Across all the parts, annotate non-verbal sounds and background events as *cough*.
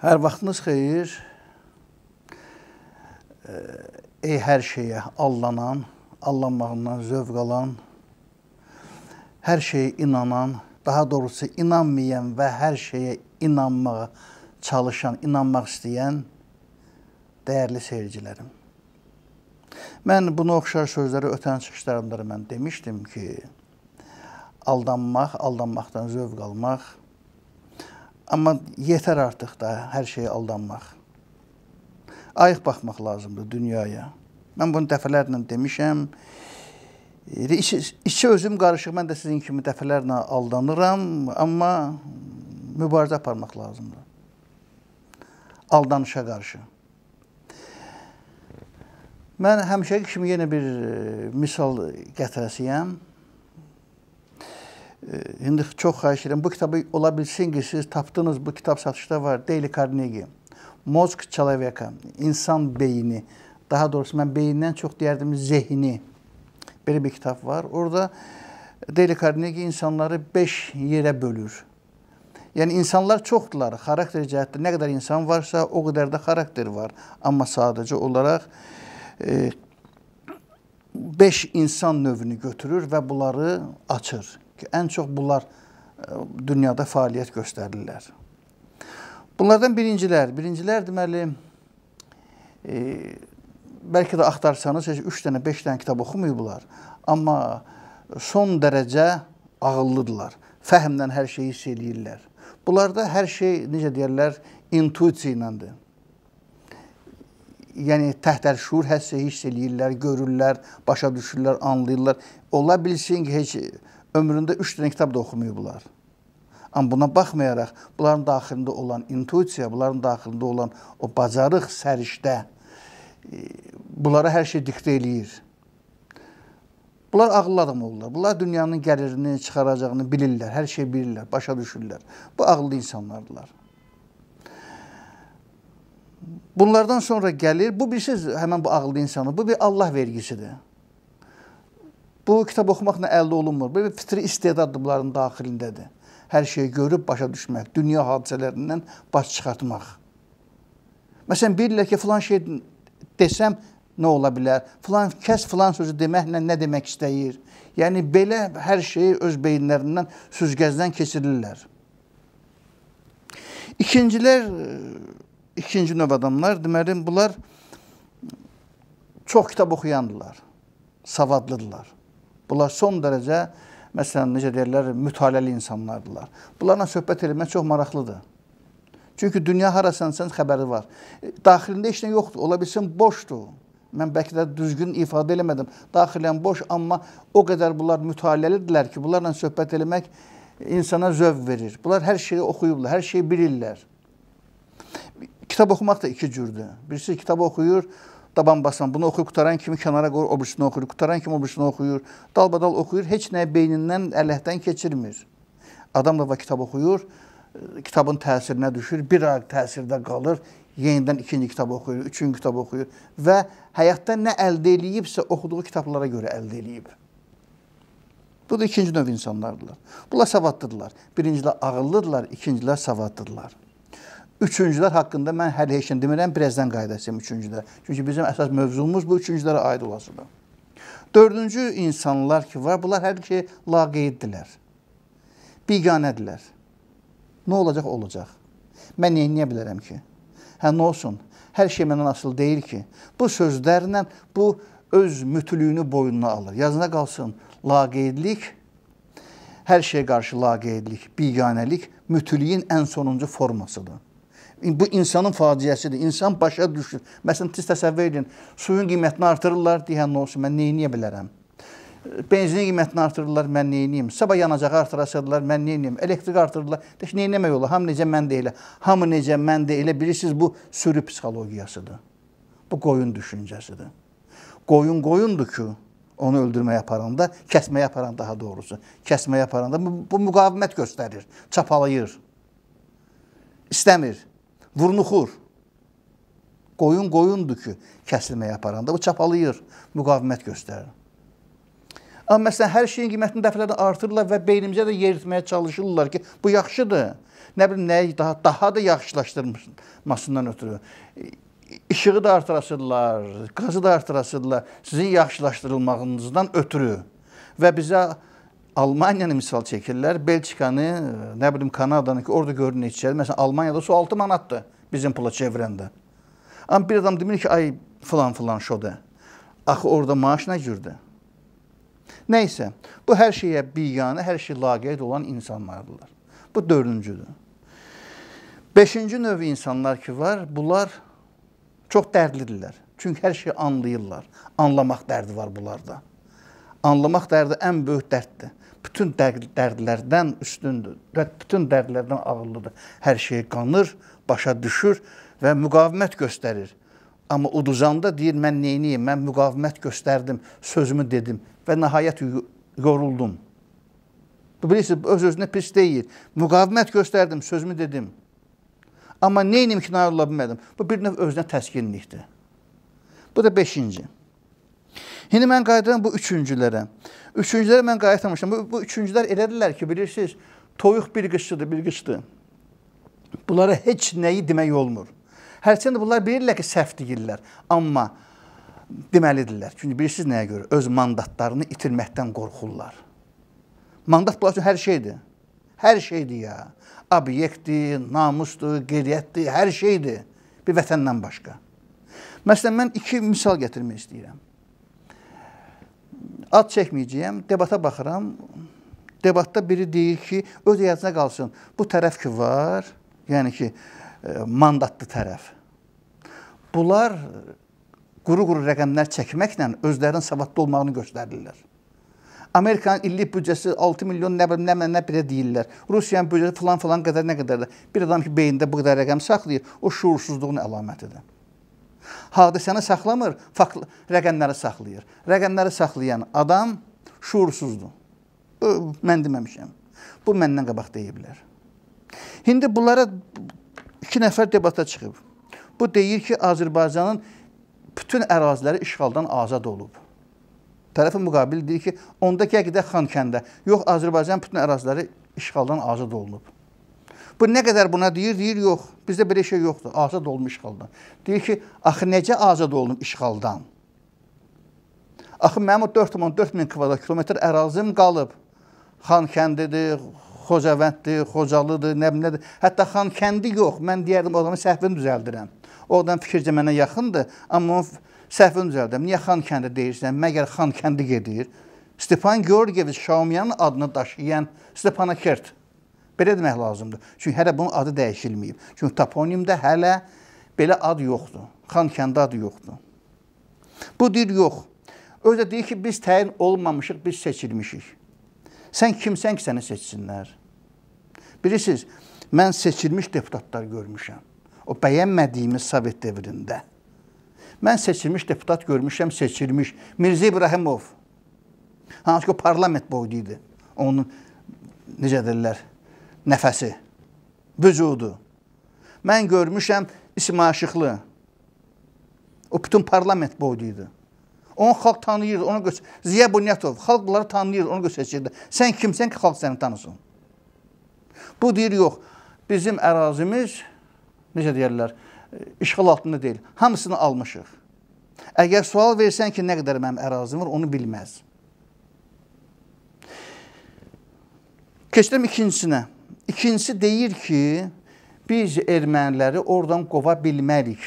Hər vaxtınız xeyir. Ey hər şeyə allanan, allanmağından zövq alan, hər şeyə inanan, daha doğrusu inanmayan və hər şeyə inanmağa çalışan, inanmaq istəyən dəyərli seyircilərim. Mən buna oxşar sözləri ötən çıxışlarımda mən demişdim ki, aldanmaq, aldanmaqdan zövq almaq Amma yetər artıq da hər şeyə aldanmaq. Ayıq baxmaq lazımdır dünyaya. Mən bunu dəfələrlə demişəm. İçi, içi özüm qarışıq, mən də sizin kimi dəfələrlə aldanıram, amma mübarizə aparmaq lazımdır. Aldanışa qarşı. Mən həmişəki kimi yenə bir e, misal gətirəsiyəm. İndi çox xahiş edirəm, bu kitabı ola bilsin ki, siz tapdınız, bu kitab satışda var, Dale Carnegie. Mozg Çalaveka, insan beyni, daha doğrusu mən beyindən çox deyərdim zehni. Belə bir kitab var. Orada Dale Carnegie insanları 5 yerə bölür. Yəni insanlar çoxdular, xarakter cəhətdə nə qədər insan varsa, o qədər də xarakter var. Amma sadəcə olaraq 5 e, insan növünü götürür və bunları açır ki, ən çox bunlar e, dünyada fəaliyyət göstərirlər. Bunlardan birincilər, birincilər deməli e, bəlkə də axtarsanız heç 3 dənə, 5 dənə kitab oxumayıblar, amma son dərəcə ağıllıdırlar. Fəhmlə hər şeyi hiss eləyirlər. Bunlarda hər şey necə deyirlər, intuisiya iləndir. Yəni təhtər şuur həssə hiss eləyirlər, görürlər, başa düşürlər, anlayırlar. Ola bilsin ki, heç ömründə 3 dənə kitab da oxumayıblar. Amma buna baxmayaraq, bunların daxilində olan intuisiya, bunların daxilində olan o bacarıq, səriştə e, bunlara hər şey diktə eləyir. Bunlar ağıllı adam olurlar. Bunlar dünyanın gəlirini, çıxaracağını bilirlər, hər şeyi bilirlər, başa düşürlər. Bu ağıllı insanlardılar. Bunlardan sonra gəlir, bu bir siz, həmən bu ağıllı insanı, bu bir Allah vergisidir. Bu kitab oxumaqla əldə olunmur. Belə fitri istedad bunların daxilindədir. Hər şeyi görüb başa düşmək, dünya hadisələrindən baş çıxartmaq. Məsələn, bilirlər ki, filan şey desəm nə ola bilər? Filan kəs filan sözü deməklə nə demək istəyir? Yəni belə hər şeyi öz beyinlərindən süzgəcdən keçirirlər. İkincilər ikinci növ adamlar, deməli bunlar çox kitab oxuyandılar, savadlıdılar. Bunlar son dərəcə, məsələn, necə deyirlər, mütaləli insanlardılar. Bunlarla söhbət eləmək çox maraqlıdır. Çünki dünya harasansanız xəbəri var. Daxilində heç nə yoxdur, ola bilsin boşdur. Mən bəlkə də düzgün ifadə eləmədim. Daxilən boş, amma o qədər bunlar mütaliəlidirlər ki, bunlarla söhbət eləmək insana zövq verir. Bunlar hər şeyi oxuyublar, hər şeyi bilirlər. Kitab oxumaq da iki cürdür. Birisi kitab oxuyur, daban basan, bunu oxuyub qutaran kimi kənara qoyur, obrusunu oxuyur, qutaran kimi obrusunu oxuyur, dalbadal oxuyur, heç nə beynindən, ələhdən keçirmir. Adam da kitab oxuyur, kitabın təsirinə düşür, bir ay təsirdə qalır, yenidən ikinci kitab oxuyur, üçüncü kitab oxuyur və həyatda nə əldə eləyibsə oxuduğu kitablara görə əldə eləyib. Bu da ikinci növ insanlardırlar. Bunlar savadlıdırlar. Birincilər ağıllıdırlar, ikincilər savadlıdırlar. Üçüncülər haqqında mən hələ heç nə demirəm, birazdan qayıdacağam üçüncülərə. Çünki bizim əsas mövzumuz bu üçüncülərə aid olacaqdır. Dördüncü insanlar ki var, bunlar hər iki laqeyddirlər. Biganədirlər. Nə olacaq, olacaq. Mən neyə bilərəm ki? Hə, nə olsun? Hər şey məndən asılı deyil ki. Bu sözlərlə bu öz mütlüyünü boynuna alır. Yazına qalsın, laqeydlik, hər şeyə qarşı laqeydlik, biganəlik mütlüyün ən sonuncu formasıdır. Bu insanın faciəsidir. İnsan başa düşür. Məsələn, siz təsəvvür edin, suyun qiymətini artırırlar, deyən nə olsun, mən nə edə bilərəm? Benzinin qiymətini artırırlar, mən nə edeyim? Sabah yanacağı artırasırlar, mən nə edeyim? Elektrik artırırlar. Deyək, nə etmək olar? Hamı necə mən deyilə. Hamı necə mən deyilə. Bilirsiniz, bu sürü psixologiyasıdır. Bu qoyun düşüncəsidir. Qoyun qoyundur ki, onu öldürməyə aparanda, kəsməyə aparanda daha doğrusu. Kəsməyə aparanda bu, bu müqavimət göstərir, çapalayır. İstəmir. Vurnuxur. Qoyun qoyundur ki, kəsilməyə aparanda. Bu çapalayır, müqavimət göstərir. Amma məsələn, hər şeyin qiymətini dəfələrlə artırırlar və beynimizə də yeritməyə çalışırlar ki, bu yaxşıdır. Nə bilim, nəyi daha, daha da yaxşılaşdırmasından ötürü. İşığı da artırasırlar, qazı da artırasırlar sizin yaxşılaşdırılmağınızdan ötürü və bizə Almaniyanı misal çəkirlər, Belçikanı, e, nə bilim Kanadanı ki, orada görünür içəcək. Məsələn, Almaniyada su 6 manatdır bizim pula çevirəndə. Amma bir adam demir ki, ay filan filan şoda. Axı orada maaş nə cürdür? Nə isə, bu hər şeyə biganə, hər şey laqeyd olan insanlardır. Bu dördüncüdür. Beşinci növ insanlar ki var, bunlar çox dərdlidirlər. Çünki hər şeyi anlayırlar. Anlamaq dərdi var bunlarda. Anlamaq dərdi ən böyük dərddir bütün dərd, dərdlərdən üstündür. Bütün dərdlərdən ağıllıdır. Hər şeyi qanır, başa düşür və müqavimət göstərir. Amma uduzanda deyir, mən neyniyim, mən müqavimət göstərdim, sözümü dedim və nəhayət yoruldum. Bu bilirsiniz, öz-özünə pis deyil. Müqavimət göstərdim, sözümü dedim. Amma neyinim ki, nail ola bilmədim. Bu bir növ özünə təskinlikdir. Bu da beşinci. İndi mən qayıdıram bu üçüncülərə. Üçüncülərə mən qayıtmamışam. Bu, bu üçüncülər elədirlər ki, bilirsiniz, toyuq bir qışlıdır, bir qışlı. Bunlara heç nəyi demək olmur. Hərçəndə bunlar bilirlər ki, səhv deyirlər. Amma deməlidirlər. Çünki bilirsiniz nəyə görə? Öz mandatlarını itirməkdən qorxurlar. Mandat bunlar üçün hər şeydir. Hər şeydir ya. Obyektdir, namusdur, qeyriyyətdir, hər şeydir. Bir vətəndən başqa. Məsələn, mən iki misal gətirmək istəyirəm. Ad çəkməyəcəyəm, debata baxıram. Debatda biri deyir ki, öz yadına qalsın. Bu tərəf ki var, yəni ki, e, mandatlı tərəf. Bunlar quru-quru rəqəmlər çəkməklə özlərinin savadlı olmağını göstərirlər. Amerikanın illik büdcəsi 6 milyon nə bilim nə bilim nə belə deyirlər. Rusiyanın büdcəsi falan falan qədər nə qədərdir. Bir adam ki beyində bu qədər rəqəm saxlayır, o şuursuzluğun əlamətidir. Hadisəni saxlamır, fakt rəqəmləri saxlayır. Rəqəmləri saxlayan adam şuursuzdur. Mən deməmişəm. Bu məndən qabaq deyiblər. İndi bunlara iki nəfər debata çıxıb. Bu deyir ki, Azərbaycanın bütün əraziləri işğaldan azad olub. Tərəfi müqabil deyir ki, onda gəqidə Xankəndə, yox Azərbaycan bütün əraziləri işğaldan azad olunub. Bu nə qədər buna deyir? Deyir, yox, bizdə belə şey yoxdur, azad olma işğaldan. Deyir ki, axı necə azad olunum işğaldan? Axı mənim o 4,4 min kvadrat kilometr ərazim qalıb. Xankəndidir, Xocavənddir, Xocalıdır, nə bilim nədir. Hətta Xankəndi yox, mən deyərdim adamın səhvini düzəldirəm. Oradan fikircə mənə yaxındır, amma səhvini düzəldirəm. Niyə Xankəndi deyirsən? Məgər Xankəndi gedir? Stepan Georgieviç Şaumyanın adını daşıyan Stepanakert Belə demək lazımdır. Çünki hələ bunun adı dəyişilməyib. Çünki toponimdə hələ belə ad yoxdur. Xankəndi adı yoxdur. Bu deyir yox. Özü də deyir ki, biz təyin olmamışıq, biz seçilmişik. Sən kimsən ki, səni seçsinlər? Bilirsiniz, mən seçilmiş deputatlar görmüşəm. O bəyənmədiyimiz Sovet dövründə. Mən seçilmiş deputat görmüşəm, seçilmiş Mirzə İbrahimov. Hansı ki, o parlament boydu idi. Onun necə deyirlər, nəfəsi, vücudu. Mən görmüşəm İsmail Aşıqlı. O bütün parlament boydu idi. Onu xalq tanıyırdı, onu göz Ziya Bunyatov xalq bunları tanıyırdı, onu göstərirdi. Sən kimsən ki, xalq səni tanısın? Bu deyir, yox. Bizim ərazimiz necə deyirlər, e, işğal altında deyil. Hamısını almışıq. Əgər sual versən ki, nə qədər mənim ərazim var, onu bilməz. Keçirəm ikincisinə. İkincisi deyir ki, biz erməniləri oradan qova bilmərik.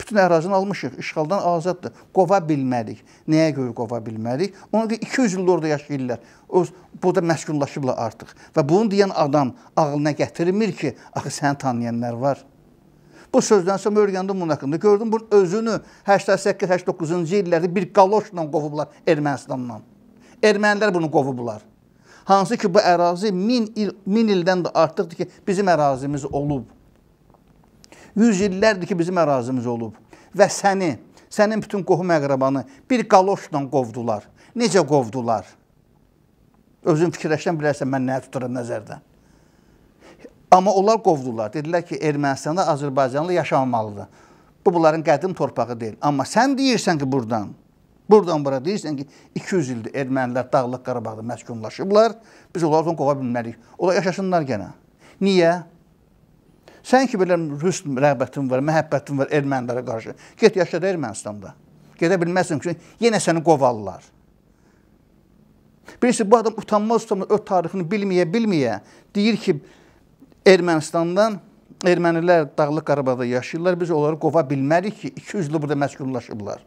Bütün ərazini almışıq, işğaldan azaddır. Qova bilmərik. Nəyə görə qova bilmərik? Ona görə 200 il orada yaşayırlar. Öz burada məskunlaşıblar artıq. Və bunu deyən adam ağlına gətirmir ki, axı səni tanıyanlar var. Bu sözdən sonra öyrəndim bunun haqqında. Gördüm bunun özünü 88-89-cu illərdə bir qaloşla qovublar Ermənistandan. Ermənilər bunu qovublar. Hansı ki, bu ərazi 1000 il 1000 ildən də artıqdır ki, bizim ərazimiz olub. 100 illərdir ki, bizim ərazimiz olub və səni, sənin bütün qohum-əqrabanı bir qaloşla qovdular. Necə qovdular? Özün fikirləşən bilərsən mən nəyə tuturam nəzərdən. Amma onlar qovdular. Dedilər ki, Ermənistanda Azərbaycanlı yaşamalıdır. Bu bunların qədim torpağı deyil. Amma sən deyirsən ki, burdan Buradan bura deyirsən ki, 200 ildir ermənilər Dağlıq Qarabağda məskunlaşıblar. Biz onlardan qova bilmərik. Onlar yaşasınlar yenə. Niyə? Sən ki belə rüst rəğbətin var, məhəbbətin var ermənilərə qarşı. Get yaşa da Ermənistanda. Gedə bilməzsən ki, yenə səni qovarlar. Birisi bu adam utanmaz, utanmaz öz tarixini bilməyə, bilməyə deyir ki, Ermənistandan ermənilər Dağlıq Qarabağda yaşayırlar. Biz onları qova bilmərik ki, 200 il burada məskunlaşıblar.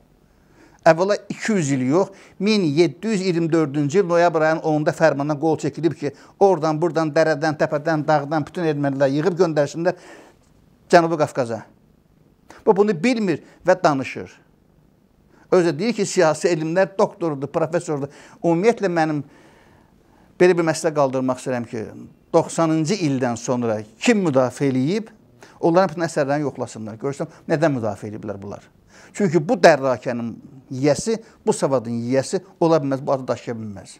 Əvvəla 200 il yox, 1724-cü il noyabr ayının 10-da fərmandan qol çəkilib ki, oradan, buradan, dərədən, təpədən, dağdan bütün ermənilər yığıb göndərsinlər Cənubi Qafqaza. Bu bunu bilmir və danışır. Özü deyir ki, siyasi elmlər doktorudur, professordur. Ümumiyyətlə mənim belə bir məsələ qaldırmaq istəyirəm ki, 90-cı ildən sonra kim müdafiə eləyib, Onların bütün əsərlərini yoxlasınlar. Görsəm, nədən müdafiə ediblər bunlar? Çünki bu dərrakənin yiyəsi, bu savadın yiyəsi ola bilməz, bu adı daşıya bilməz.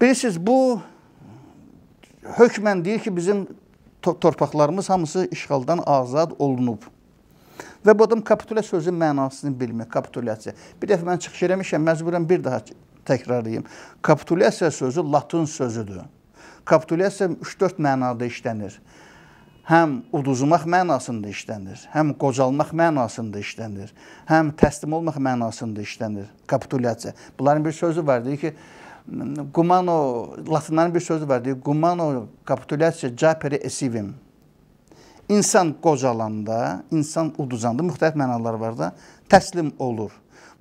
Bilirsiniz, bu hökmən deyir ki, bizim to torpaqlarımız hamısı işğaldan azad olunub. Və bu adam kapitulyasiya sözünün mənasını bilmir, kapitulyasiya. Bir dəfə mən çıxış eləmişəm, məcburən bir daha təkrarlayayım. Kapitulyasiya sözü latın sözüdür. Kapitulyasiya 3-4 mənada işlənir həm uduzmaq mənasında işlənir, həm qocalmaq mənasında işlənir, həm təslim olmaq mənasında işlənir, kapitulyasiya. Bunların bir sözü var, deyir ki, Gumano, latinların bir sözü var, deyir, Gumano kapitulyasiya caperi esivim. İnsan qocalanda, insan uduzanda, müxtəlif mənalar var da, təslim olur.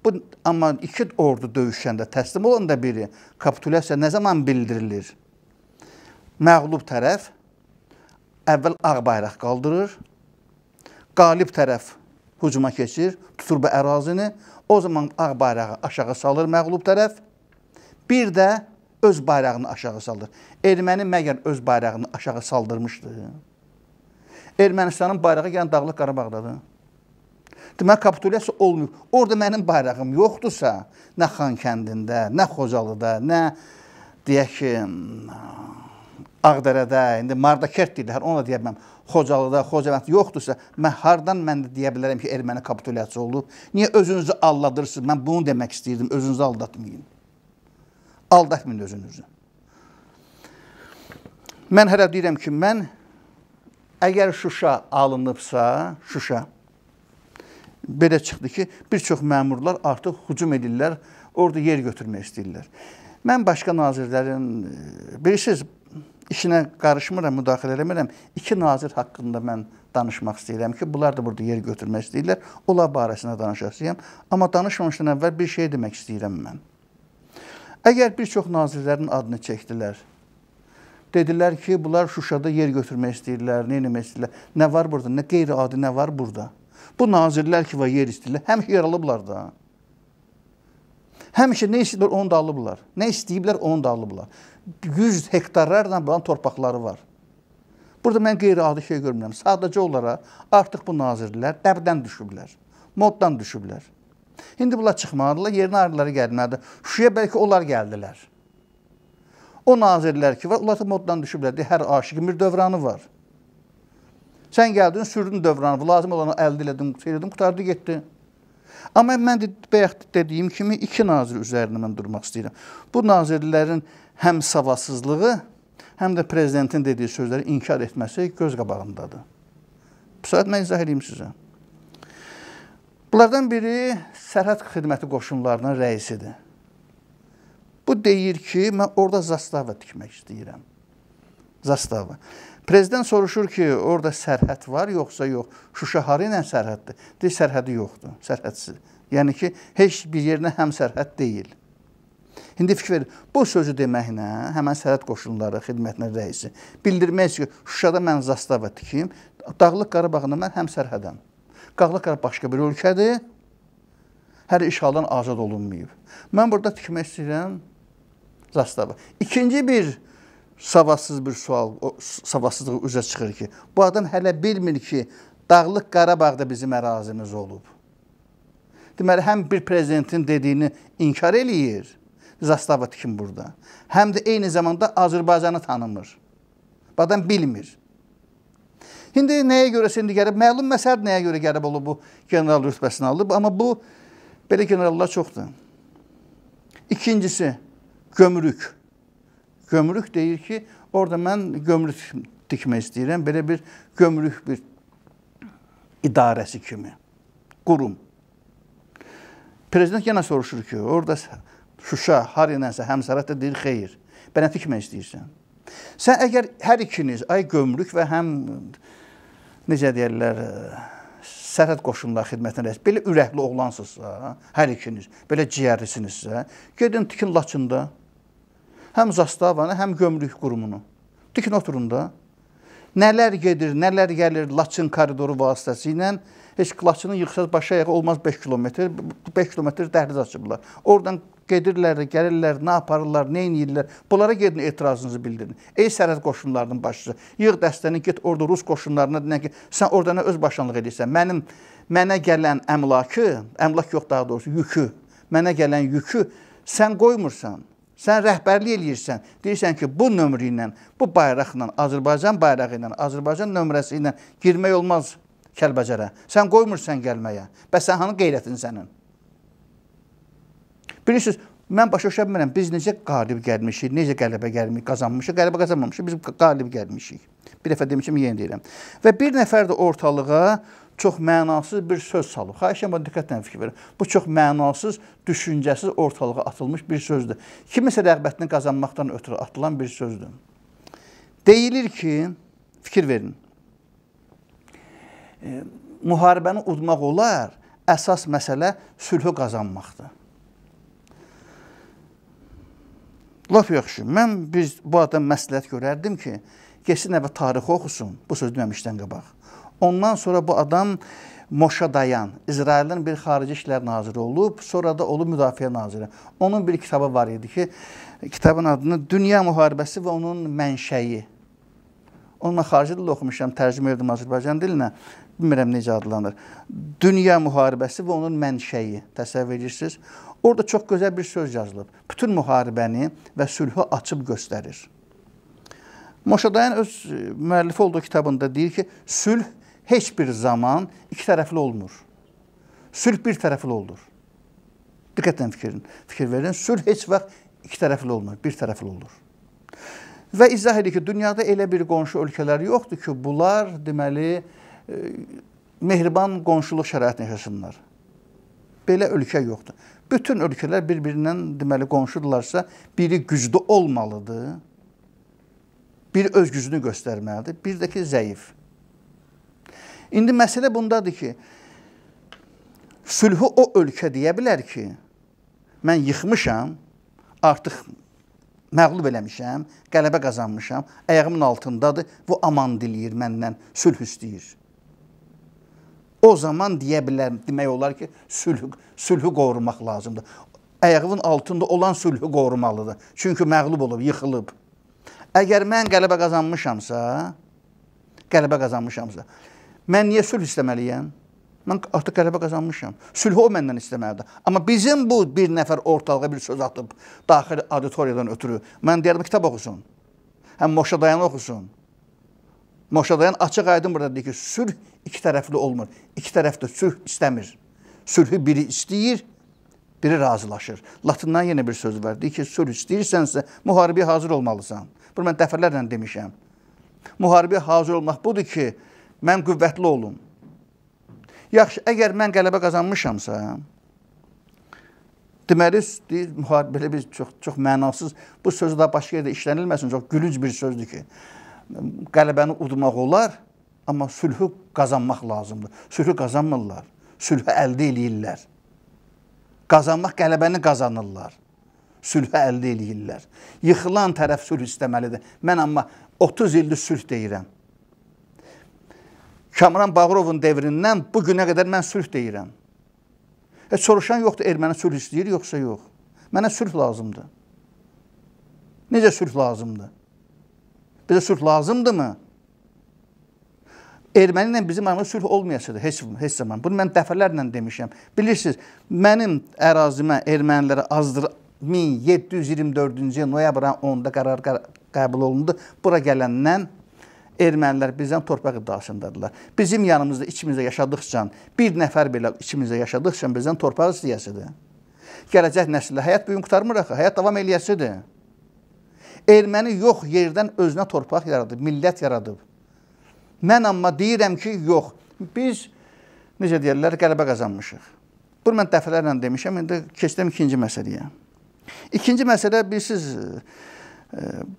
Bu, amma iki ordu döyüşəndə, təslim olanda biri, kapitulyasiya nə zaman bildirilir? Məğlub tərəf, əvvəl ağ bayraq qaldırır. Qalib tərəf hücuma keçir, tutur bu ərazini. O zaman ağ bayrağı aşağı salır məğlub tərəf. Bir də öz bayrağını aşağı salır. Erməni məgər öz bayrağını aşağı saldırmışdı? Ermənistanın bayrağı yəni Dağlıq Qarabağdadır. Demək, kapitulyasiya olmuyor. Orada mənim bayrağım yoxdursa, nə Xankəndində, nə Xocalıda, nə deyək ki, Ağdərədə, indi Mardakert deyirlər, onu da deyə bilməm. Xocalıda, Xocavənd yoxdursa, mən hardan mən də deyə bilərəm ki, erməni kapitulyasiya olub? Niyə özünüzü aldadırsınız? Mən bunu demək istəyirdim, özünüzü aldatmayın. Aldatmayın özünüzü. Mən hələ deyirəm ki, mən əgər Şuşa alınıbsa, Şuşa belə çıxdı ki, bir çox məmurlar artıq hücum edirlər, orada yer götürmək istəyirlər. Mən başqa nazirlərin, e, bilirsiniz, işinə qarışmıram, müdaxilə eləmirəm. İki nazir haqqında mən danışmaq istəyirəm ki, bunlar da burada yer götürmək istəyirlər. Ola barəsində danışacağam. Amma danışmamışdan əvvəl bir şey demək istəyirəm mən. Əgər bir çox nazirlərin adını çəkdilər, dedilər ki, bunlar Şuşada yer götürmək istəyirlər, nə etmək istəyirlər, nə var burada, nə qeyri-adi nə var burada. Bu nazirlər ki, va yer istəyirlər, həmişə yaralıblar da. Həmişə nə istəyirlər onu da alıblar. Nə istəyiblər onu da alıblar. 100 hektarlarla buranın torpaqları var. Burada mən qeyri-adi şey görmürəm. Sadəcə olaraq artıq bu nazirlər dəbdən düşüblər. Moddan düşüblər. İndi bunlar çıxmalıdırlar, yerinə ayrıları gəlməlidir. Şuşaya bəlkə onlar gəldilər. O nazirlər ki var, onlar da moddan düşüblər. Deyə, hər aşiqin bir dövranı var. Sən gəldin, sürdün dövranı, lazım olanı əldə elədin, şey edin, qutardı, getdi. Amma mən bayaq dediyim kimi iki nazir üzərində mən durmaq istəyirəm. Bu nazirlərin həm savasızlığı, həm də prezidentin dediyi sözləri inkar etməsi göz qabağındadır. Bu saat mən izah edeyim sizə. Bunlardan biri sərhəd xidməti qoşunlarının rəisidir. Bu deyir ki, mən orada zastava tikmək istəyirəm. Zastava. Prezident soruşur ki, orada sərhəd var, yoxsa yox. Şuşa harı ilə sərhəddir? Deyir, sərhədi yoxdur, sərhədsiz. Yəni ki, heç bir yerinə həm sərhəd deyil. İndi fikir verin, bu sözü deməklə həmən sərhəd qoşunları xidmətinin rəisi bildirmək ki, Şuşada mən zastava tikim, Dağlıq Qarabağında mən həm sərhədəm. Dağlıq Qarabağ başqa bir ölkədir, hələ işğaldan azad olunmayıb. Mən burada tikmək istəyirəm zastava. İkinci bir savadsız bir sual, o savadsızlığı üzə çıxır ki, bu adam hələ bilmir ki, Dağlıq Qarabağda bizim ərazimiz olub. Deməli, həm bir prezidentin dediyini inkar eləyir, zastava tikin burada. Həm də eyni zamanda Azərbaycanı tanımır. Bu adam bilmir. İndi nəyə görə indi gəlib, məlum məsəl nəyə görə gəlib olub bu general rütbəsini alıb, amma bu belə generallar çoxdur. İkincisi, gömrük. Gömrük deyir ki, orada mən gömrük tikmək istəyirəm, belə bir gömrük bir idarəsi kimi, qurum. Prezident yenə soruşur ki, orada Şuşa, Harinəsə, Həmsərat da deyir, xeyr, bənə tikmək istəyirsən. Sən əgər hər ikiniz, ay gömrük və həm, necə deyərlər, sərhəd qoşunlar xidmətinə rəis, belə ürəkli oğlansınızsa, hər ikiniz, belə ciyərlisinizsə, gedin tikin Laçında, həm zastavanı, həm gömrük qurumunu. Dikin oturun da. Nələr gedir, nələr gəlir Laçın koridoru vasitəsilə. Heç Laçının yıxsaz başa ayağı olmaz 5 kilometr. 5 kilometr dəhliz açıblar. Oradan gedirlər, gəlirlər, nə aparırlar, nə edirlər. Bunlara gedin etirazınızı bildirin. Ey sərhəd qoşunlarının başçısı, yığ dəstəni get orada rus qoşunlarına deyən ki, sən orada nə öz başçılıq edirsən? Mənim mənə gələn əmlakı, əmlak yox daha doğrusu yükü, mənə gələn yükü sən qoymursan. Sən rəhbərlik eləyirsən. Deyirsən ki, bu nömrə ilə, bu bayraqla, Azərbaycan bayrağı ilə, Azərbaycan nömrəsi ilə girmək olmaz Kəlbəcərə. Sən qoymursan gəlməyə. Bəs sən hanı qeyrətin sənin? Bilirsiniz, mən başa düşə bilmirəm, biz necə qalib gəlmişik, necə qələbə gəlmişik, qazanmışıq, qələbə qazanmamışıq, biz qalib gəlmişik. Bir dəfə demişəm, yenə deyirəm. Və bir nəfər də ortalığa çox mənasız bir söz salıb. Xahişəm o diqqətlə fikir verin. Bu çox mənasız, düşüncəsiz ortalığa atılmış bir sözdür. Kiminsə rəğbətini qazanmaqdan ötürü atılan bir sözdür. Deyilir ki, fikir verin. E, müharibəni udmaq olar, əsas məsələ sülhü qazanmaqdır. Laf yaxşı. Mən biz bu adam məsləhət görərdim ki, getsin əvvə tarixi oxusun. Bu söz deməmişdən qabaq Ondan sonra bu adam Moşa Dayan, İsrailin bir xarici işlər naziri olub, sonra da olub müdafiə naziri. Onun bir kitabı var idi ki, kitabın adını Dünya müharibəsi və onun mənşəyi. Onunla xarici dildə oxumuşam, tərcümə etdim Azərbaycan dilinə. Bilmirəm necə adlanır. Dünya müharibəsi və onun mənşəyi. Təsəvvür edirsiniz? Orada çox gözəl bir söz yazılıb. Bütün müharibəni və sülhü açıb göstərir. Moşadayan öz müəllifi olduğu kitabında deyir ki, sülh heç bir zaman iki tərəfli olmur. Sülh bir tərəfli olur. Diqqətlə fikrin, fikir verin. Sülh heç vaxt iki tərəfli olmur, bir tərəfli olur. Və izah edir ki, dünyada elə bir qonşu ölkələr yoxdur ki, bunlar deməli e, mehriban qonşuluq şəraitində yaşasınlar. Belə ölkə yoxdur. Bütün ölkələr bir-birindən deməli qonşudurlarsa, biri güclü olmalıdır. Bir öz gücünü göstərməlidir, bir də ki zəif. İndi məsələ bundadır ki, sülhü o ölkə deyə bilər ki, mən yıxmışam, artıq məğlub eləmişəm, qələbə qazanmışam, əyağımın altındadır, bu aman diləyir məndən, sülh istəyir. O zaman deyə bilər, demək olar ki, sülhü, sülhü qorumaq lazımdır. Əyağının altında olan sülhü qorumalıdır. Çünki məğlub olub, yıxılıb. Əgər mən qələbə qazanmışamsa, qələbə qazanmışamsa, Mən niyə sülh istəməliyəm? Mən artıq qələbə qazanmışam. Sülhü o məndən istəməlidir. Amma bizim bu bir nəfər ortalığa bir söz atıb daxili auditoriyadan ötürü mən deyərdim kitab oxusun. Həm Moşa Dayan oxusun. Moşa Dayan açıq aydın burada deyir ki, sülh iki tərəfli olmur. İki tərəf də sülh istəmir. Sülhü biri istəyir, biri razılaşır. Latından yenə bir söz var. Deyir ki, sülh istəyirsənsə müharibəyə hazır olmalısan. Bunu mən dəfələrlə demişəm. Müharibəyə hazır olmaq budur ki, mən qüvvətli olum. Yaxşı, əgər mən qələbə qazanmışamsa, deməli, deyir, müharibəli bir çox, çox mənasız, bu sözü da başqa yerdə işlənilməsin, çox gülünc bir sözdür ki, qələbəni udmaq olar, amma sülhü qazanmaq lazımdır. Sülhü qazanmırlar, sülhü əldə eləyirlər. Qazanmaq qələbəni qazanırlar, sülhü əldə eləyirlər. Yıxılan tərəf sülh istəməlidir. Mən amma 30 ildir sülh deyirəm. Kamran Bağırovun devrindən bu günə qədər mən sülh deyirəm. E, soruşan yoxdur, erməni sülh istəyir, yoxsa yox. Mənə sülh lazımdır. Necə sülh lazımdır? Bizə sülh lazımdırmı? Erməni ilə bizim aramızda sülh olmayasıdır heç, heç zaman. Bunu mən dəfələrlə demişəm. Bilirsiniz, mənim ərazimə ermənilərə azdır 1724-cü noyabrın 10-da qərar qəbul olundu. Bura gələndən ermənilər bizdən torpaq iddiasındadırlar. Bizim yanımızda içimizdə yaşadıqca, bir nəfər belə içimizdə yaşadıqca bizdən torpaq istəyəsidir. Gələcək nəsillə həyat bu gün qurtarmır axı, həyat davam eləyəsidir. Erməni yox yerdən özünə torpaq yaradıb, millət yaradıb. Mən amma deyirəm ki, yox. Biz necə deyirlər, qələbə qazanmışıq. Bunu mən dəfələrlə demişəm, indi keçdim ikinci məsələyə. İkinci məsələ bilirsiniz,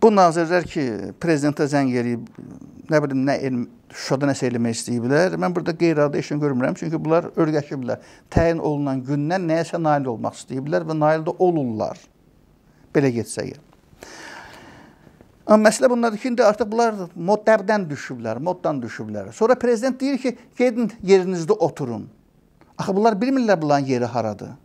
Bu nazirlər ki, prezidentə zəng eləyib, nə bilim, nə elm, Şuşada nəsə eləmək istəyiblər. Mən burada qeyri-adi işini görmürəm, çünki bunlar örgəşiblər. Təyin olunan gündən nəyəsə nail olmaq istəyiblər və nail də olurlar. Belə getsə yer. Amma məsələ bundadır ki, indi artıq bunlar modlərdən düşüblər, moddan düşüblər. Sonra prezident deyir ki, gedin yerinizdə oturun. Axı bunlar bilmirlər bunların yeri haradır.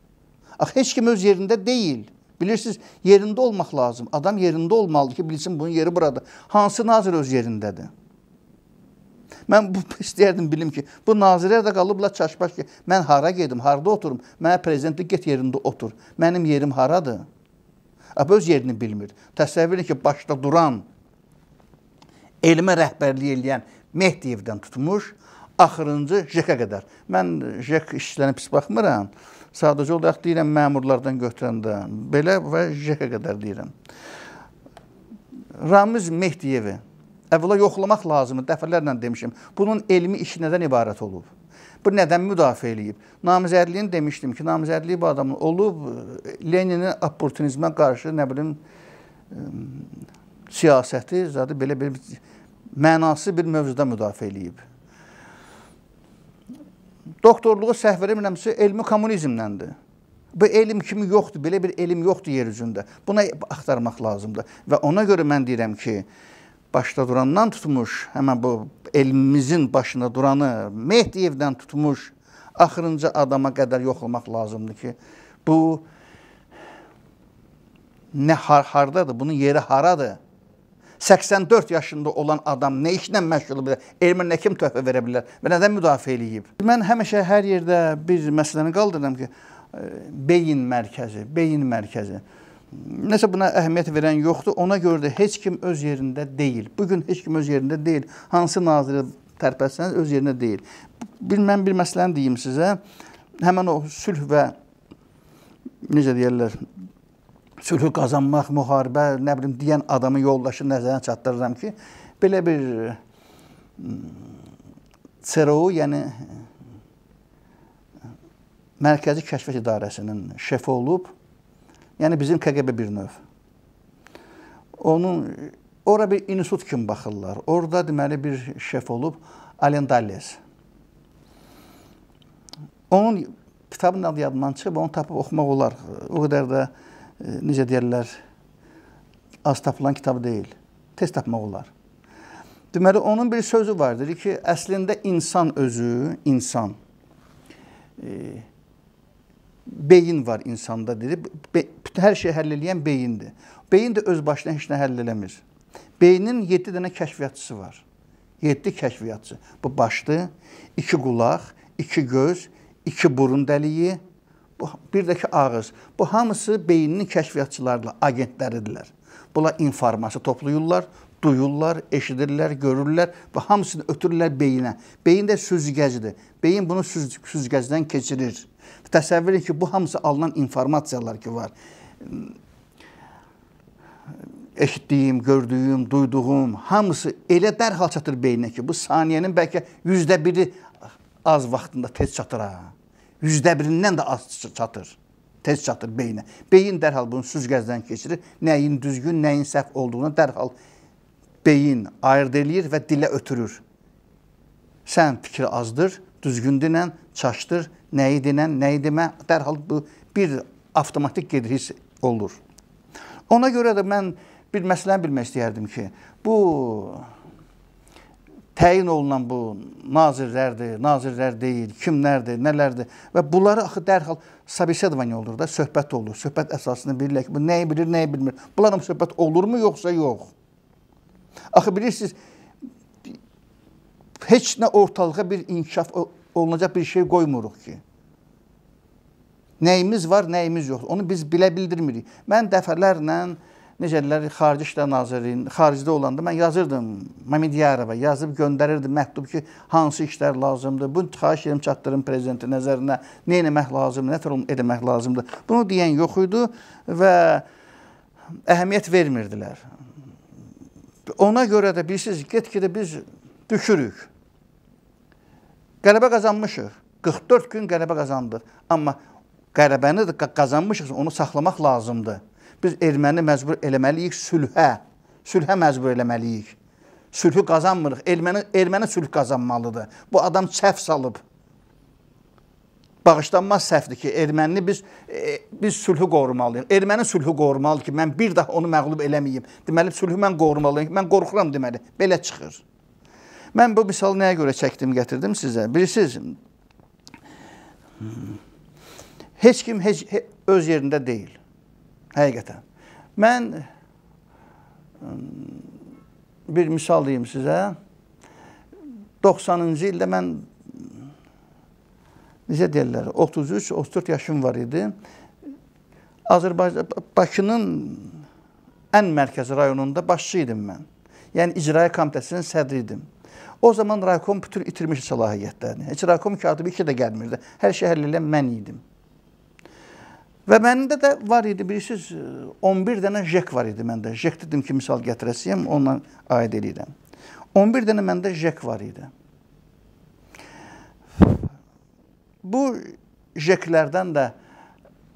Axı heç kim öz yerində deyil. Bilirsiniz, yerində olmaq lazım. Adam yerində olmalıdır ki, bilsin bunun yeri buradır. Hansı nazir öz yerindədir? Mən bu *laughs* istəyərdim bilim ki, bu nazirlər də qalıblar çaşbaş ki, mən hara gedim, harda oturum? Mənə prezidentlik get yerində otur. Mənim yerim haradır? Ab öz yerini bilmir. Təsəvvür edin ki, başda duran, elmə rəhbərlik eləyən Mehdiyevdən tutmuş, axırıncı JK qədər. Mən JK işçilərinə pis baxmıram sadəcə olaraq deyirəm məmurlardan götürəndə, belə və JEH-ə qədər deyirəm. Ramiz Mehdiyevi əvvəla yoxlamaq lazımdır, dəfələrlə demişəm. Bunun elmi işi nədən ibarət olub? Bu nədən müdafiə eləyib? Namizədliyini demişdim ki, namizədliyi bu adamın olub, Leninin opportunizmə qarşı, nə bilim, siyasəti zadı belə bir mənası bir mövzuda müdafiə eləyib doktorluğu səhv vermirəmsə, elmi kommunizmdəndir. Bu elm kimi yoxdur, belə bir elm yoxdur yer üzündə. Buna axtarmaq lazımdır. Və ona görə mən deyirəm ki, başda durandan tutmuş, həmən bu elmimizin başında duranı, Mehdiyevdən tutmuş, axırıncı adama qədər yoxlamaq lazımdır ki, bu nə har hardadır, bunun yeri haradır? 84 yaşında olan adam nə işlə məşğul bilər? Erməninə kim töhfə verə bilər? Və nədən müdafiə eləyib? Mən həmişə hər yerdə bir məsələni qaldırıram ki, e, beyin mərkəzi, beyin mərkəzi. Nəsə buna əhəmiyyət verən yoxdur. Ona görə də heç kim öz yerində deyil. Bu gün heç kim öz yerində deyil. Hansı naziri tərpətsəniz öz yerində deyil. Bilmən bir məsələni deyim sizə. Həmin o sülh və necə deyirlər, sülhü qazanmaq, müharibə, nə bilim deyən adamın yoldaşı nəzərə çatdırıram ki, belə bir CRO, yəni Mərkəzi Kəşfiyyat İdarəsinin şefi olub. Yəni bizim KGB bir növ. Onun ora bir institut kimi baxırlar. Orda deməli bir şef olub Alen Dalles. Onun kitabın adı yadımdan çıxıb, onu tapıb oxumaq olar. O qədər də necə deyirlər, az tapılan kitab deyil. Tez tapmaq olar. Deməli, onun bir sözü var, deyir ki, əslində insan özü, insan, e, beyin var insanda, deyir. Be, hər şeyi həll eləyən beyindir. Beyin də öz başına heç nə həll eləmir. Beynin 7 dənə kəşfiyyatçısı var. 7 kəşfiyyatçı. Bu başdır, 2 qulaq, 2 göz, 2 burun dəliyi, bu bir də ki ağız. Bu hamısı beyninin kəşfiyyatçılarla agentləridirlər. Bunlar informasiya toplayırlar, duyurlar, eşidirlər, görürlər və hamısını ötürürlər beyinə. Beyin də süzgəcdir. Beyin bunu süz süzgəcdən keçirir. Təsəvvür edin ki, bu hamısı alınan informasiyalar ki var. Eşitdiyim, gördüyüm, duyduğum hamısı elə dərhal çatır beyinə ki, bu saniyənin bəlkə %1-i az vaxtında tez çatır ha. Yüzdə birindən də az çatır. Tez çatır beyinə. Beyin dərhal bunu süzgəcdən keçirir. Nəyin düzgün, nəyin səhv olduğunu dərhal beyin ayırd eləyir və dilə ötürür. Sən fikri azdır, düzgün dinən, çaşdır, nəyi dinən, nəyi demə, dərhal bu bir avtomatik gedir, hiss olur. Ona görə də mən bir məsələni bilmək istəyərdim ki, bu təyin olunan bu nazirlərdir, nazirlər deyil, kimlərdir, nələrdir və bunları axı dərhal Sabisedovan olur da, söhbət olur. Söhbət əsasında bilirlər ki, bu nəyi bilir, nəyi bilmir. Bunlarla söhbət olurmu, yoxsa yox? Axı bilirsiniz, heç nə ortalığa bir inkişaf olunacaq bir şey qoymuruq ki. Nəyimiz var, nəyimiz yoxdur. Onu biz bilə bildirmirik. Mən dəfələrlə necə deyirlər, xarici İşlər Nazirliyinin, xaricdə olanda mən yazırdım Mamidiyarova, yazıb göndərirdim məktub ki, hansı işlər lazımdır, bunu xahiş edirəm çatdırın prezidentin nəzərinə, nə etmək lazımdır, nə tür etmək lazımdır. Bunu deyən yox idi və əhəmiyyət vermirdilər. Ona görə də bilirsiniz, get-gedə biz düşürük. Qələbə qazanmışıq. 44 gün qələbə qazandıq. Amma qələbəni də qazanmışıq, onu saxlamaq lazımdır. Biz erməni məcbur eləməliyik sülhə. Sülhə məcbur eləməliyik. Sülhü qazanmırıq. Erməni, erməni sülh qazanmalıdır. Bu adam səhv salıb. Bağışlanmaz səhvdir ki, ermənini biz, e, biz sülhü qorumalıyıq. Erməni sülhü qorumalıdır ki, mən bir daha onu məqlub eləməyim. Deməli, sülhü mən qorumalıyım ki, mən qorxuram deməli. Belə çıxır. Mən bu misalı nəyə görə çəkdim, gətirdim sizə? Bilirsiniz, hmm, heç kim heç, heç, öz yerində deyil həqiqətən. Mən bir misal deyim sizə. 90-cı ildə mən necə deyirlər, 33-34 yaşım var idi. Azərbaycan Bakının ən mərkəzi rayonunda başçı idim mən. Yəni icraiyyə komitəsinin sədri idim. O zaman raykom bütün itirmiş səlahiyyətlərini. Heç raykom katibi iki də gəlmirdi. Hər şey həll edən mən idim. Və məndə də var idi, bilirsiniz, 11 dənə jek var idi məndə. Jek dedim ki, misal gətirəsiyəm, onunla aid eləyirəm. 11 dənə məndə jek var idi. Bu jeklərdən də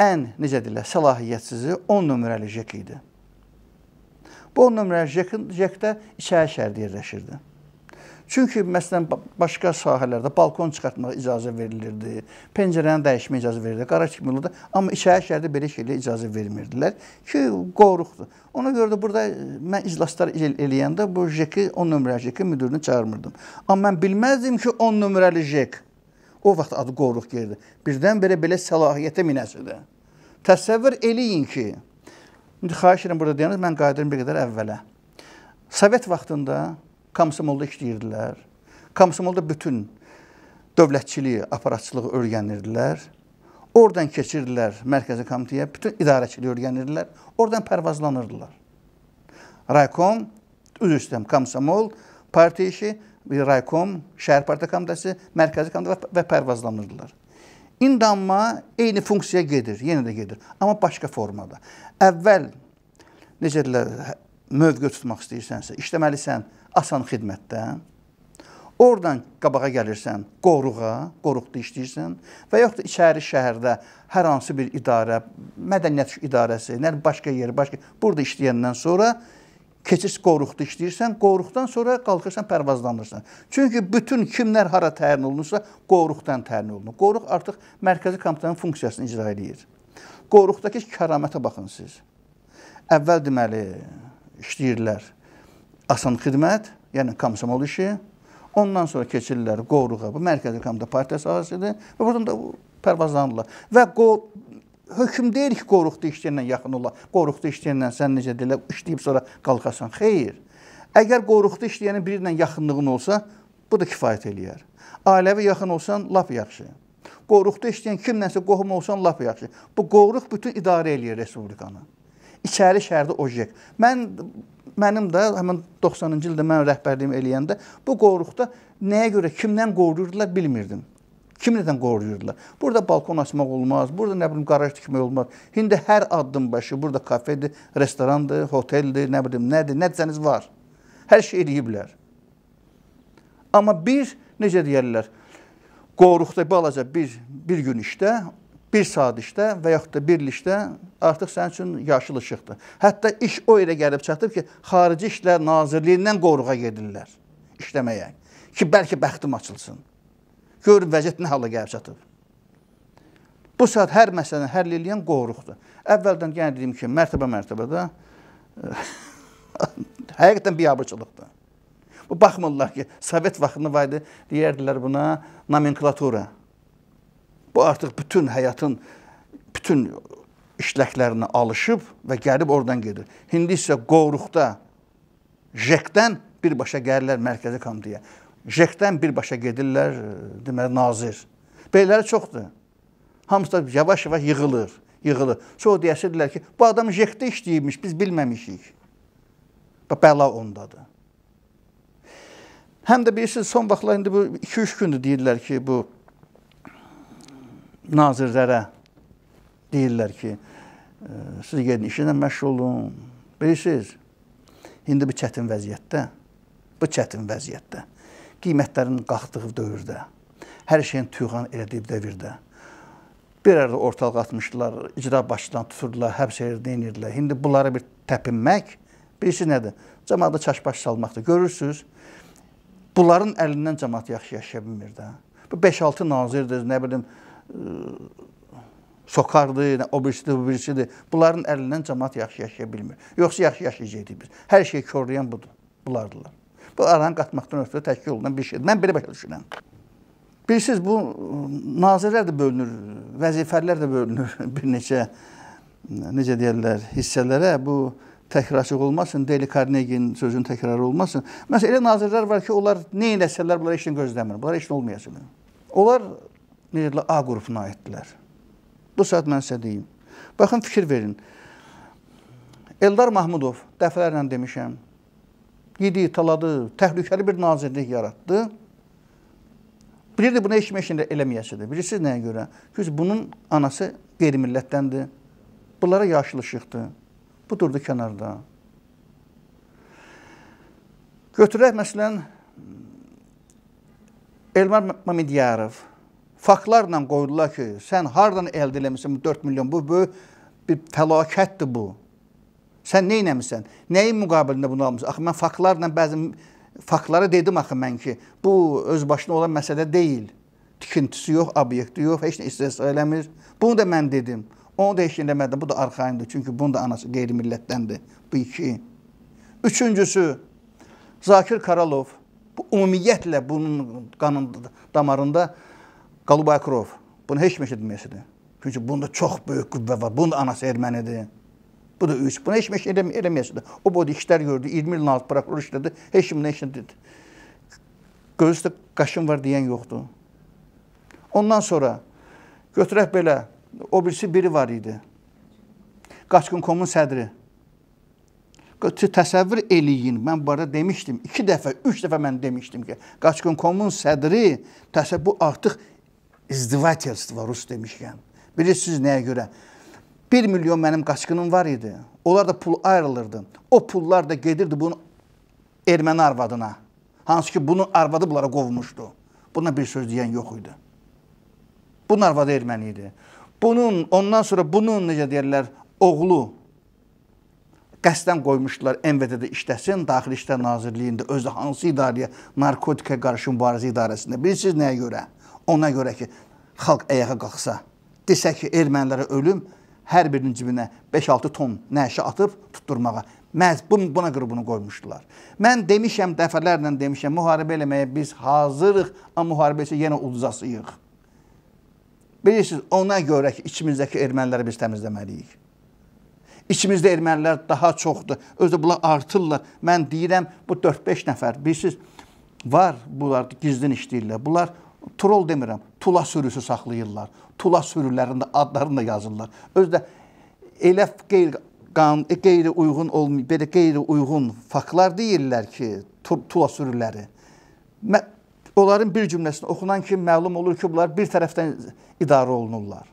ən, necə deyirlər, səlahiyyətsizi 10 nömrəli jek idi. Bu 10 nömrəli jekdə içəri şərdi yerləşirdi. Çünki məsələn başqa sahələrdə balkon çıxartmağa icazə verilirdi, pəncərəni dəyişmə icazə verilirdi, qara çıxmırdı, amma içəri şəhərdə belə şeylə icazə vermirdilər ki, qoruqdur. Ona görə də burada e, mən iclaslar el eləyəndə bu JEK-i 10 nömrəli JEK-i müdirini çağırmırdım. Amma mən bilməzdim ki, 10 nömrəli JEK o vaxt adı qoruq yerdir. Birdən-birə belə səlahiyyətə minəsidir. Təsəvvür eləyin ki, indi xahiş edirəm burada deyəndə mən qayıdıram bir qədər əvvələ. Sovet vaxtında komsomolda işləyirdilər. Komsomolda bütün dövlətçiliyi, aparatçılığı öyrənirdilər. Oradan keçirdilər mərkəzi komitəyə, bütün idarəçiliyi öyrənirdilər. Oradan pərvazlanırdılar. Raykom, üzr istəyirəm, komsomol, partiya işi, raykom, şəhər partiya komitəsi, mərkəzi komitə və pərvazlanırdılar. İndi amma eyni funksiya gedir, yenə də gedir, amma başqa formada. Əvvəl necə deyirlər, mövqe tutmaq istəyirsənsə, işləməlisən, asan xidmətdən, oradan qabağa gəlirsən qoruğa, qoruqda işləyirsən və yox da içəri şəhərdə hər hansı bir idarə, mədəniyyət idarəsi, nə başqa yer, başqa burada işləyəndən sonra keçirsən qoruqda işləyirsən, qoruqdan sonra qalxırsan pərvazlanırsan. Çünki bütün kimlər hara təyin olunursa, qoruqdan təyin olunur. Qoruq artıq mərkəzi komitənin funksiyasını icra eləyir. Qoruqdakı kəramətə baxın siz. Əvvəl deməli işləyirlər asan xidmət, yəni komsomol işi. Ondan sonra keçirlər qoruğa. Bu Mərkəzi Komitə Partiyası əsasidir və buradan da pərvazlanırlar. Və qo hökm deyil ki, qoruqda işləyənlə yaxın ola. Qoruqda işləyənlə sən necə deyirlər, işləyib sonra qalxasan. Xeyr. Əgər qoruqda işləyənin biri ilə yaxınlığın olsa, bu da kifayət eləyər. Ailəvi yaxın olsan, lap yaxşı. Qoruqda işləyən kimlənsə qohum olsan, lap yaxşı. Bu qoruq bütün idarə eləyir respublikanı. İçəri şəhərdə OJEK. Mən mənim də həmin 90-cı ildə mən rəhbərliyim eləyəndə bu qoruqda nəyə görə kimdən qoruyurdular bilmirdim. Kimdən qoruyurdular? Burada balkon açmaq olmaz, burada nə bilim qaraj tikmək olmaz. İndi hər addım başı burada kafedir, restorandır, hoteldir, nə bilim nədir, nədircəniz var. Hər şey eləyiblər. Amma bir necə deyirlər? Qoruqda balaca bir bir gün işdə bir sadişdə və yaxud da birlikdə artıq sənin üçün yaşıl işıqdır. Hətta iş o yerə gəlib çatıb ki, Xarici İşlər Nazirliyindən qoruğa gedirlər işləməyə ki, bəlkə bəxtim açılsın. Görün vəziyyət nə hala gəlib çatıb. Bu saat hər məsələni həll eləyən qoruqdur. Əvvəldən yenə dediyim ki, mərtəbə-mərtəbədə *laughs* həqiqətən biabırçılıqdır. Bu baxmırlar ki, Sovet vaxtında var idi, deyərdilər buna nomenklatura. Bu artıq bütün həyatın bütün işləklərini alışıb və gəlib oradan gedir. İndi isə qovruqda JEK-dən birbaşa gəlirlər mərkəzi komitəyə. JEK-dən birbaşa gedirlər, e, deməli nazir. Belələri çoxdur. Hamısı da yavaş-yavaş yığılır, yığılır. Çox deyəsidirlər ki, bu adam JEK-də işləyirmiş, biz bilməmişik. Və bəla ondadır. Həm də bilirsiniz, son vaxtlar indi bu 2-3 gündür deyirlər ki, bu nazirlərə deyirlər ki, siz gedin işinə məşğul olun. Bilirsiniz, indi bu çətin vəziyyətdə, bu çətin vəziyyətdə, qiymətlərin qalxdığı dövrdə, hər şeyin tüyğan elədiyi dövrdə, bir arada ortalıq atmışdılar, icra başçılarını tuturdular, həbs edirdilər. İndi bunlara bir təpinmək, bilirsiniz nədir? Cəmaatda çaşbaş salmaqdır. Görürsünüz, bunların əlindən cəmaat yaxşı yaşaya bilmir də. Bu 5-6 nazirdir, nə bilim, sokardı, nə, o birisidir, bu birisidir. Bunların əlindən cəmaat yaxşı yaşaya bilmir. Yoxsa yaxşı yaşayacaqdik biz. Hər şeyi körləyən budur, bunlardılar. Bu aranı qatmaqdan ötürü təşkil olunan bir şeydir. Mən belə başa düşünürəm. Bilirsiniz, bu nazirlər də bölünür, vəzifələr də bölünür *laughs* bir neçə, necə deyərlər, hissələrə. Bu təkrarçıq olmasın, Deli Carnegie'nin sözünün təkrarı olmasın. Məsələn, elə nazirlər var ki, onlar nə eləsələr, bunlar heç nə gözləmir, bunlar heç nə olmayacaq. Onlar Liderlər A qrupuna aiddirlər. Bu saat mən sizə deyim. Baxın, fikir verin. Eldar Mahmudov dəfələrlə demişəm, yedi, taladı, təhlükəli bir nazirlik yaratdı. Bilirdi, buna heç meşində eləməyəsidir. Bilirsiniz nəyə görə? Çünki bunun anası qeyri-millətdəndir. Bunlara yaşlı işıqdır. Bu durdu kənarda. Götürək, məsələn, Elmar Mamidyarov, faktlarla qoydular ki, sən hardan əldə eləmisən 4 milyon? Bu böyük bir fəlakətdir bu. Sən nə eləmisən? Nəyin müqabilində bunu almısan? Axı mən faktlarla bəzi faktları dedim axı mən ki, bu öz başına olan məsələ deyil. Tikintisi yox, obyekti yox, heç nə istisna eləmir. Bunu da mən dedim. Onu da heç eləmədim. Bu da arxayındır. Çünki bunun da anası qeyri-millətdəndir. Bu iki. Üçüncüsü Zakir Karalov bu ümumiyyətlə bunun qanın damarında Qalubaykov. Bunu heç kim eşitməsidir. Çünki bunda çox böyük qüvvə var. Bunun anası ermənidir. Bu da üç. Buna heç kim edəm eləməyəsidir. O boyda işlər gördü. 20 ilin altı prokuror işlədi. Heç kim nə işlədi. Gözdə qaşın var deyən yoxdur. Ondan sonra götürək belə o birisi biri var idi. Qaçqın.com-un sədri. Təsəvvür eləyin, mən bu arada demişdim, iki dəfə, üç dəfə mən demişdim ki, Qaçqın.com-un sədri təsəvvür artıq izdivatelstva rus demişkən. Bilirsiniz nəyə görə? 1 milyon mənim qaçqınım var idi. Onlar da pul ayrılırdı. O pullar da gedirdi bunun erməni arvadına. Hansı ki bunun arvadı bunlara qovmuşdu. Buna bir söz deyən yox idi. Bunun arvadı erməni idi. Bunun, ondan sonra bunun necə deyirlər, oğlu qəsdən qoymuşdular MVD-də işləsin, Daxili İşlər Nazirliyində, özü hansı idarəyə, narkotikə qarşı mübarizə idarəsində. Bilirsiniz nəyə görə? Ona görə ki, xalq əyağa qalxsa, desək ki, ermənilərə ölüm, hər birinin cibinə 5-6 ton nəşə atıb tutturmağa. Məhz buna görə bunu qoymuşdular. Mən demişəm, dəfələrlə demişəm, müharibə eləməyə biz hazırıq, amma müharibə isə yenə uduzasıyıq. Bilirsiniz, ona görə ki, içimizdəki erməniləri biz təmizləməliyik. İçimizdə ermənilər daha çoxdur. Özü bunlar artırlar. Mən deyirəm, bu 4-5 nəfər, bilirsiniz, var bunlar gizlin işləyirlər. Bunlar Troll demirəm, tula sürüsü saxlayırlar. Tula sürülərində adlarını da yazırlar. Özü də elə qeyri qan qeyri uyğun olmay, belə qeyri uyğun faktlar deyirlər ki, tula sürüləri. Mə onların bir cümləsini oxunan kimi məlum olur ki, bunlar bir tərəfdən idarə olunurlar.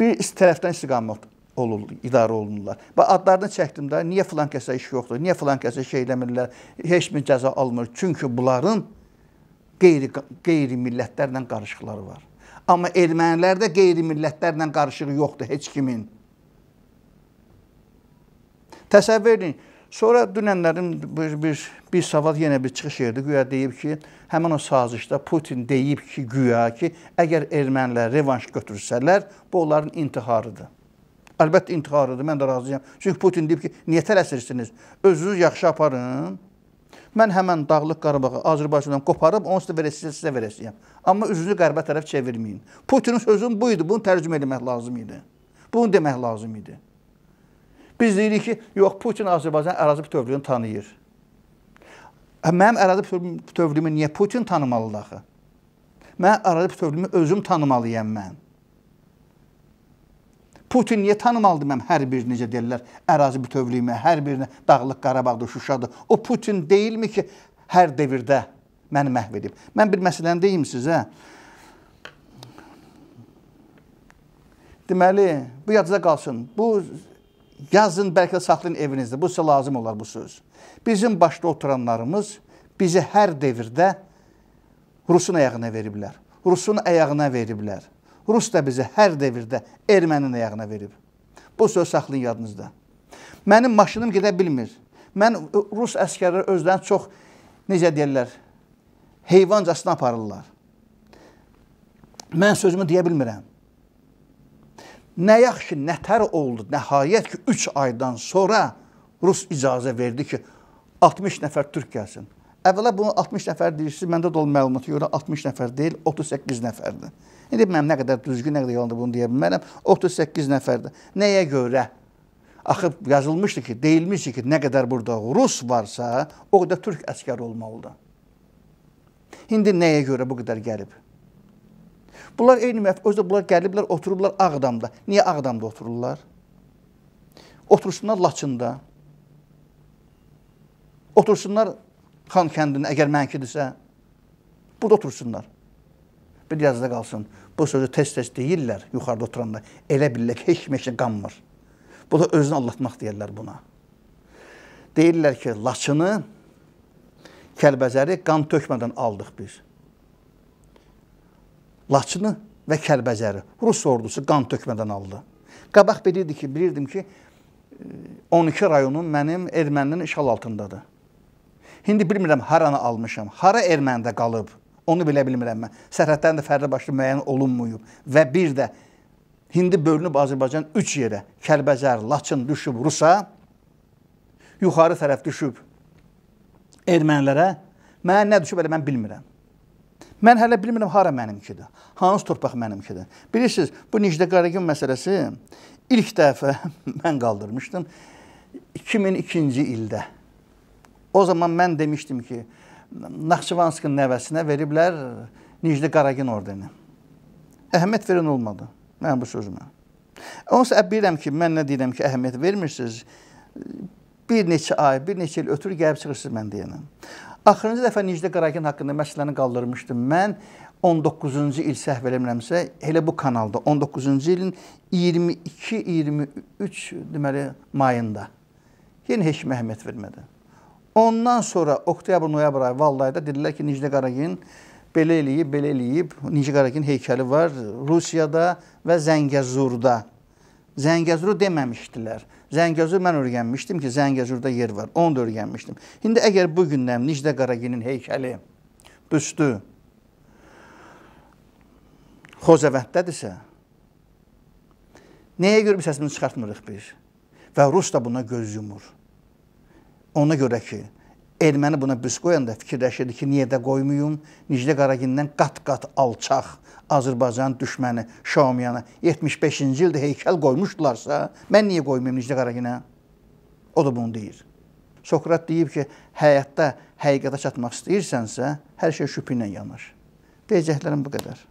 Bir tərəfdən istiqamət olurlar, idarə olunurlar. Bax adlarını çəkdim də. Niyə filan kəsə iş yoxdur? Niyə filan kəsə şey eləmirlər? Heç bir cəza almır. Çünki bunların qeyri qeyri-millətlərlə qarışıqları var. Amma ermənilərdə qeyri-millətlərlə qarışığı yoxdur heç kimin. Təsəvvür edin. Sonra dünənlərin bir, bir, bir savad yenə bir çıxış yerdi. Güya deyib ki, həmin o sazişdə Putin deyib ki, güya ki, əgər ermənilər revanş götürsələr, bu onların intiharıdır. Əlbəttə intiharıdır, mən də razıyam. Çünki Putin deyib ki, niyə tələsirsiniz? Özünüz yaxşı aparın. Mən həmən Dağlıq Qarabağı Azərbaycandan qoparıb onu sizə verəsiniz, sizə verəsiyəm. Amma üzünü qərbə tərəf çevirməyin. Putinin sözün bu idi, bunu tərcümə etmək lazım idi. Bunu demək lazım idi. Biz deyirik ki, yox, Putin Azərbaycan ərazi bütövlüyünü tanıyır. Hə, mənim ərazi bütövlüyümü niyə Putin tanımalıdır axı? Mən ərazi bütövlüyümü özüm tanımalıyam mən. Putin niyə tanımalıdır mənim hər bir necə deyirlər, ərazi bütövlüyümə, hər birinə Dağlıq Qarabağdır, Şuşadır. O Putin deyilmi ki, hər dövrdə məni məhv edib. Mən bir məsələni deyim sizə. Deməli, bu yadınızda qalsın. Bu yazın bəlkə də saxlayın evinizdə. Bu sizə lazım olar bu söz. Bizim başda oturanlarımız bizi hər dövrdə Rusun ayağına veriblər. Rusun ayağına veriblər. Rus da bizi hər dövrdə ermənin ayağına verib. Bu söz saxlayın yadınızda. Mənim maşınım gedə bilmir. Mən e, rus əskərləri özlərini çox necə deyirlər, heyvancasına aparırlar. Mən sözümü deyə bilmirəm. Nə yaxşı, nətər oldu, nəhayət ki, 3 aydan sonra Rus icazə verdi ki, 60 nəfər türk gəlsin. Əvvəla bunu 60 nəfər deyirsiniz, məndə də olun məlumatı görə 60 nəfər deyil, 38 nəfərdir. İndi mən nə qədər düzgün, nə qədər yalandır bunu deyə bilmərəm. 38 nəfərdir. Nəyə görə? Axı yazılmışdı ki, deyilmişdi ki, nə qədər burada Rus varsa, o qədər türk əskəri olmalıdır. İndi nəyə görə bu qədər gəlib? Bunlar eyni məhv, özdə bunlar gəliblər, oturublar Ağdamda. Niyə Ağdamda otururlar? Otursunlar Laçında. Otursunlar Xan kəndində, əgər mənkidirsə. Burada otursunlar bir yazda qalsın. Bu sözü tez-tez deyirlər yuxarıda oturanda. Elə bilirlər ki, heç meşə qanmır. Bu da özünü allatmaq deyirlər buna. Deyirlər ki, Laçını, Kəlbəzəri qan tökmədən aldıq biz. Laçını və Kəlbəzəri Rus ordusu qan tökmədən aldı. Qabaq bilirdi ki, bilirdim ki, 12 e, rayonum mənim erməninin işğal altındadır. İndi bilmirəm haranı almışam, hara erməndə qalıb. Onu bilə bilmirəm mən. Sərhədlərin də fərdi başlı müəyyən olunmayıb. Və bir də Hindi bölünüb Azərbaycan 3 yerə. Kəlbəzər, Laçın düşüb Rusa, yuxarı tərəf düşüb ermənilərə. Mənə nə düşüb elə mən bilmirəm. Mən hələ bilmirəm hara mənimkidir. Hansı torpaq mənimkidir. Bilirsiniz, bu Necdə Qaragün məsələsi ilk dəfə *laughs* mən qaldırmışdım 2002-ci ildə. O zaman mən demişdim ki, Naxçıvanskın nəvəsinə veriblər Necdi Qaragin ordeni. Əhəmiyyət verin olmadı mənim bu sözümə. Onsa bilirəm ki, mən nə deyirəm ki, əhəmiyyət vermirsiniz. Bir neçə ay, bir neçə il ötür gəlib çıxırsınız mən deyənəm. Axırıncı dəfə Necdi Qaragin haqqında məsələni qaldırmışdım. Mən 19-cu il səhv eləmirəmsə, elə bu kanalda 19-cu ilin 22-23 deməli mayında yenə heç məhəmmət vermədi. Ondan sonra oktyabr-noyabr ayı Valdayda dedilər ki, Nicdə Qaragin belə eləyib, belə eləyib. Nicdə Qaragin heykəli var Rusiyada və Zəngəzurda. Zəngəzuru deməmişdilər. Zəngəzur mən öyrənmişdim ki, Zəngəzurda yer var. Onu da öyrənmişdim. İndi əgər bu gündən Nicdə Qaraginin heykəli düşdü Xocavənddədirsə, nəyə görə biz səsimizi çıxartmırıq biz? Və Rus da buna göz yumur. Ona görə ki, erməni buna büs qoyanda fikirləşirdi ki, niyə də qoymayım? Nicdə Qaragindən qat-qat alçaq Azərbaycan düşməni Şaumyana 75-ci ildə heykəl qoymuşdularsa, mən niyə qoymayım Nicdə Qaraginə? O da bunu deyir. Sokrat deyib ki, həyatda həqiqətə çatmaq istəyirsənsə, hər şey şübhə ilə yanaş. Deyəcəklərim bu qədər.